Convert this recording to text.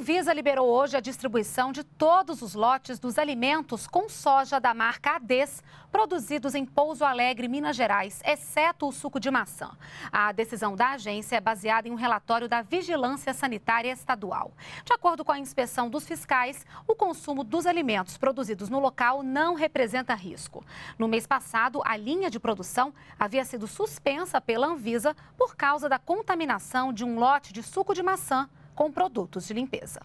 Anvisa liberou hoje a distribuição de todos os lotes dos alimentos com soja da marca Ades, produzidos em Pouso Alegre, Minas Gerais, exceto o suco de maçã. A decisão da agência é baseada em um relatório da Vigilância Sanitária Estadual. De acordo com a inspeção dos fiscais, o consumo dos alimentos produzidos no local não representa risco. No mês passado, a linha de produção havia sido suspensa pela Anvisa por causa da contaminação de um lote de suco de maçã com produtos de limpeza.